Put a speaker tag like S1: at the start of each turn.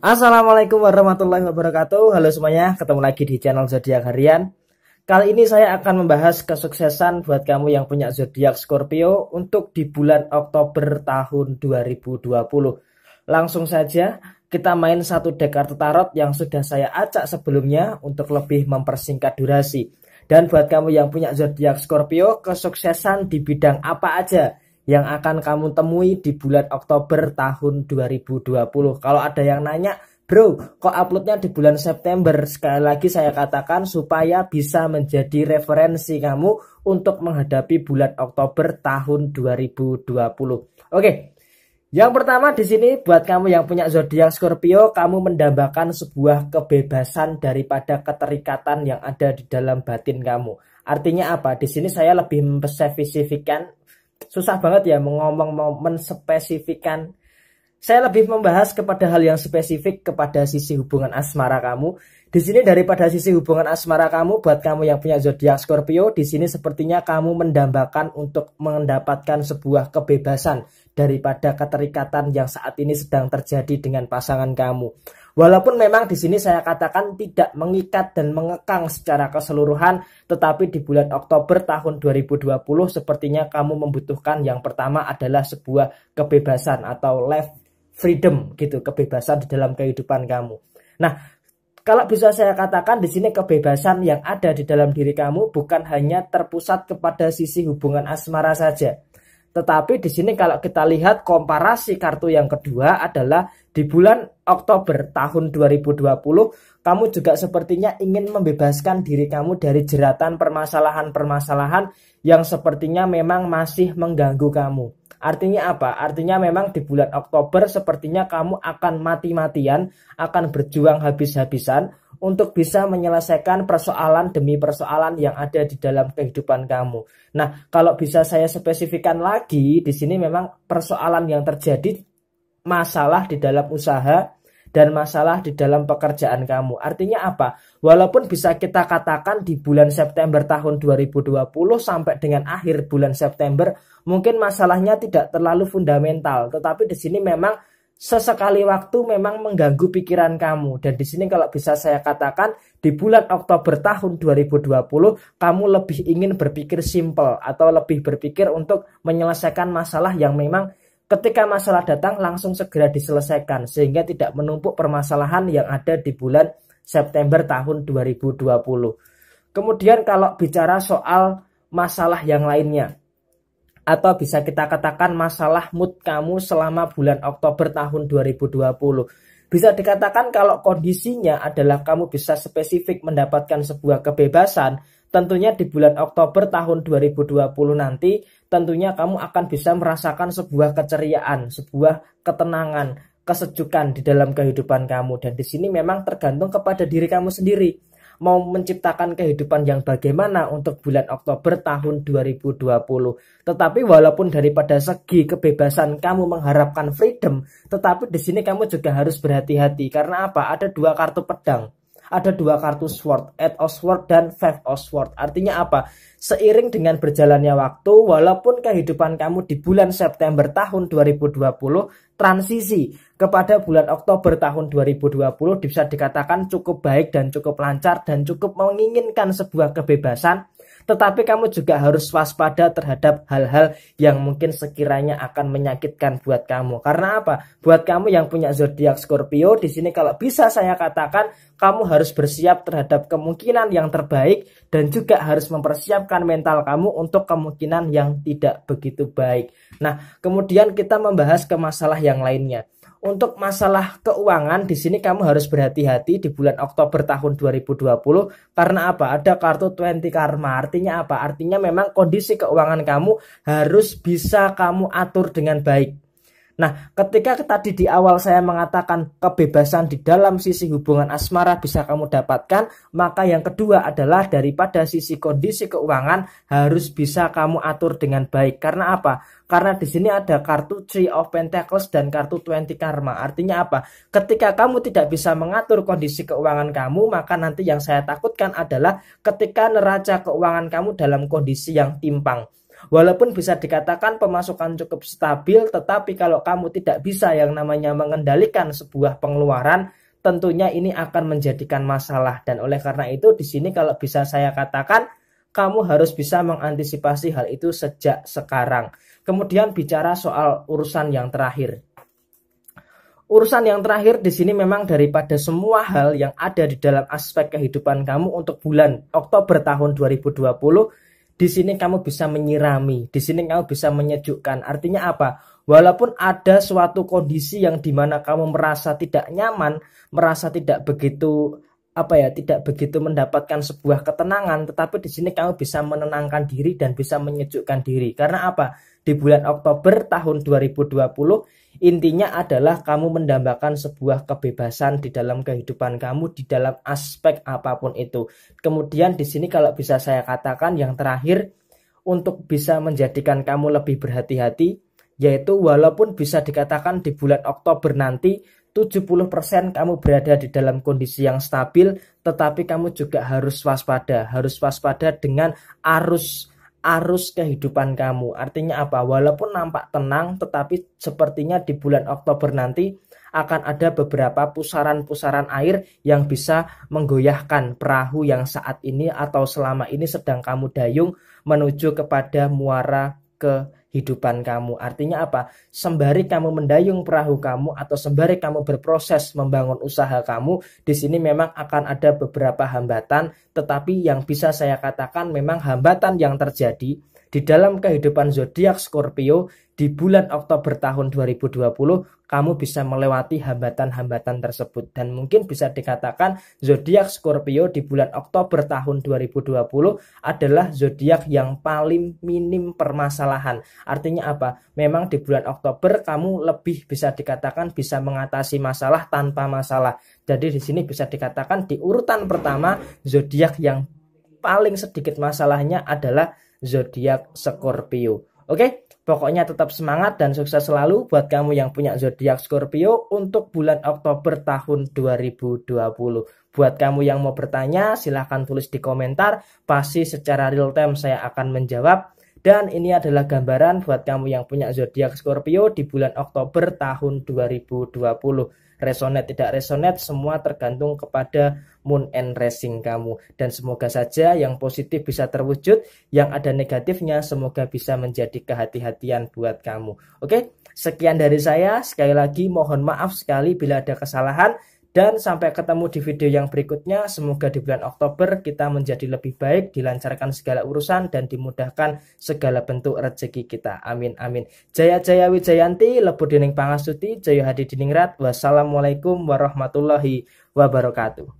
S1: Assalamualaikum warahmatullahi wabarakatuh. Halo semuanya, ketemu lagi di channel zodiak harian. Kali ini saya akan membahas kesuksesan buat kamu yang punya zodiak Scorpio untuk di bulan Oktober tahun 2020. Langsung saja kita main satu deck kartu tarot yang sudah saya acak sebelumnya untuk lebih mempersingkat durasi. Dan buat kamu yang punya zodiak Scorpio, kesuksesan di bidang apa aja yang akan kamu temui di bulan Oktober tahun 2020. Kalau ada yang nanya, Bro, kok uploadnya di bulan September? Sekali lagi saya katakan supaya bisa menjadi referensi kamu untuk menghadapi bulan Oktober tahun 2020. Oke, yang pertama di sini buat kamu yang punya zodiak Scorpio, kamu mendambakan sebuah kebebasan daripada keterikatan yang ada di dalam batin kamu. Artinya apa? Di sini saya lebih spesifikan, susah banget ya mengomong mau Saya lebih membahas kepada hal yang spesifik kepada sisi hubungan asmara kamu di sini daripada sisi hubungan asmara kamu buat kamu yang punya zodiak Scorpio, di sini sepertinya kamu mendambakan untuk mendapatkan sebuah kebebasan daripada keterikatan yang saat ini sedang terjadi dengan pasangan kamu. Walaupun memang di sini saya katakan tidak mengikat dan mengekang secara keseluruhan, tetapi di bulan Oktober tahun 2020 sepertinya kamu membutuhkan yang pertama adalah sebuah kebebasan atau life freedom gitu, kebebasan di dalam kehidupan kamu. Nah, kalau bisa saya katakan di sini kebebasan yang ada di dalam diri kamu bukan hanya terpusat kepada sisi hubungan asmara saja, tetapi di sini kalau kita lihat komparasi kartu yang kedua adalah di bulan Oktober tahun 2020 kamu juga sepertinya ingin membebaskan diri kamu dari jeratan permasalahan-permasalahan yang sepertinya memang masih mengganggu kamu. Artinya apa? Artinya memang di bulan Oktober sepertinya kamu akan mati-matian, akan berjuang habis-habisan untuk bisa menyelesaikan persoalan demi persoalan yang ada di dalam kehidupan kamu. Nah, kalau bisa saya spesifikkan lagi, di sini memang persoalan yang terjadi masalah di dalam usaha dan masalah di dalam pekerjaan kamu. Artinya apa? Walaupun bisa kita katakan di bulan September tahun 2020 sampai dengan akhir bulan September mungkin masalahnya tidak terlalu fundamental, tetapi di sini memang sesekali waktu memang mengganggu pikiran kamu. Dan di sini kalau bisa saya katakan di bulan Oktober tahun 2020 kamu lebih ingin berpikir simple atau lebih berpikir untuk menyelesaikan masalah yang memang ketika masalah datang langsung segera diselesaikan sehingga tidak menumpuk permasalahan yang ada di bulan September tahun 2020. Kemudian kalau bicara soal masalah yang lainnya, atau bisa kita katakan masalah mood kamu selama bulan Oktober tahun 2020. Bisa dikatakan kalau kondisinya adalah kamu bisa spesifik mendapatkan sebuah kebebasan, tentunya di bulan Oktober tahun 2020 nanti, tentunya kamu akan bisa merasakan sebuah keceriaan, sebuah ketenangan, kesejukan di dalam kehidupan kamu. Dan di sini memang tergantung kepada diri kamu sendiri mau menciptakan kehidupan yang bagaimana untuk bulan Oktober tahun 2020. Tetapi walaupun daripada segi kebebasan kamu mengharapkan freedom, tetapi di sini kamu juga harus berhati-hati karena apa? Ada dua kartu pedang ada dua kartu sword, Eight of Sword dan Five of Sword. Artinya apa? Seiring dengan berjalannya waktu, walaupun kehidupan kamu di bulan September tahun 2020 transisi kepada bulan Oktober tahun 2020 bisa dikatakan cukup baik dan cukup lancar dan cukup menginginkan sebuah kebebasan tetapi kamu juga harus waspada terhadap hal-hal yang mungkin sekiranya akan menyakitkan buat kamu. Karena apa? Buat kamu yang punya zodiak Scorpio, di sini kalau bisa saya katakan, kamu harus bersiap terhadap kemungkinan yang terbaik dan juga harus mempersiapkan mental kamu untuk kemungkinan yang tidak begitu baik. Nah, kemudian kita membahas ke masalah yang lainnya untuk masalah keuangan di sini kamu harus berhati-hati di bulan Oktober tahun 2020 karena apa? Ada kartu 20 karma. Artinya apa? Artinya memang kondisi keuangan kamu harus bisa kamu atur dengan baik. Nah, ketika tadi di awal saya mengatakan kebebasan di dalam sisi hubungan asmara bisa kamu dapatkan, maka yang kedua adalah daripada sisi kondisi keuangan harus bisa kamu atur dengan baik. Karena apa? Karena di sini ada kartu Three of Pentacles dan kartu 20 Karma. Artinya apa? Ketika kamu tidak bisa mengatur kondisi keuangan kamu, maka nanti yang saya takutkan adalah ketika neraca keuangan kamu dalam kondisi yang timpang. Walaupun bisa dikatakan pemasukan cukup stabil, tetapi kalau kamu tidak bisa yang namanya mengendalikan sebuah pengeluaran, tentunya ini akan menjadikan masalah. Dan oleh karena itu, di sini kalau bisa saya katakan, kamu harus bisa mengantisipasi hal itu sejak sekarang. Kemudian bicara soal urusan yang terakhir. Urusan yang terakhir di sini memang daripada semua hal yang ada di dalam aspek kehidupan kamu untuk bulan Oktober tahun 2020 di sini kamu bisa menyirami, di sini kamu bisa menyejukkan. Artinya apa? Walaupun ada suatu kondisi yang dimana kamu merasa tidak nyaman, merasa tidak begitu apa ya tidak begitu mendapatkan sebuah ketenangan tetapi di sini kamu bisa menenangkan diri dan bisa menyejukkan diri karena apa di bulan Oktober tahun 2020 Intinya adalah kamu mendambakan sebuah kebebasan di dalam kehidupan kamu di dalam aspek apapun itu. Kemudian di sini kalau bisa saya katakan yang terakhir untuk bisa menjadikan kamu lebih berhati-hati yaitu walaupun bisa dikatakan di bulan Oktober nanti 70% kamu berada di dalam kondisi yang stabil, tetapi kamu juga harus waspada, harus waspada dengan arus arus kehidupan kamu. Artinya apa? Walaupun nampak tenang, tetapi sepertinya di bulan Oktober nanti akan ada beberapa pusaran-pusaran air yang bisa menggoyahkan perahu yang saat ini atau selama ini sedang kamu dayung menuju kepada muara kehidupan kamu. Artinya apa? Sembari kamu mendayung perahu kamu atau sembari kamu berproses membangun usaha kamu, di sini memang akan ada beberapa hambatan, tetapi yang bisa saya katakan memang hambatan yang terjadi di dalam kehidupan zodiak Scorpio di bulan Oktober tahun 2020 kamu bisa melewati hambatan-hambatan tersebut dan mungkin bisa dikatakan zodiak Scorpio di bulan Oktober tahun 2020 adalah zodiak yang paling minim permasalahan. Artinya apa? Memang di bulan Oktober kamu lebih bisa dikatakan bisa mengatasi masalah tanpa masalah. Jadi di sini bisa dikatakan di urutan pertama zodiak yang paling sedikit masalahnya adalah zodiak Scorpio. Oke, pokoknya tetap semangat dan sukses selalu buat kamu yang punya zodiak Scorpio untuk bulan Oktober tahun 2020. Buat kamu yang mau bertanya, silahkan tulis di komentar. Pasti secara real time saya akan menjawab. Dan ini adalah gambaran buat kamu yang punya zodiak Scorpio di bulan Oktober tahun 2020 resonate tidak resonate semua tergantung kepada moon and racing kamu dan semoga saja yang positif bisa terwujud yang ada negatifnya semoga bisa menjadi kehati-hatian buat kamu oke sekian dari saya sekali lagi mohon maaf sekali bila ada kesalahan dan sampai ketemu di video yang berikutnya. Semoga di bulan Oktober kita menjadi lebih baik, dilancarkan segala urusan, dan dimudahkan segala bentuk rezeki kita. Amin, amin. Jaya Jaya Wijayanti, Lebu Dining Pangasuti, Jaya Hadi Diningrat. Wassalamualaikum warahmatullahi wabarakatuh.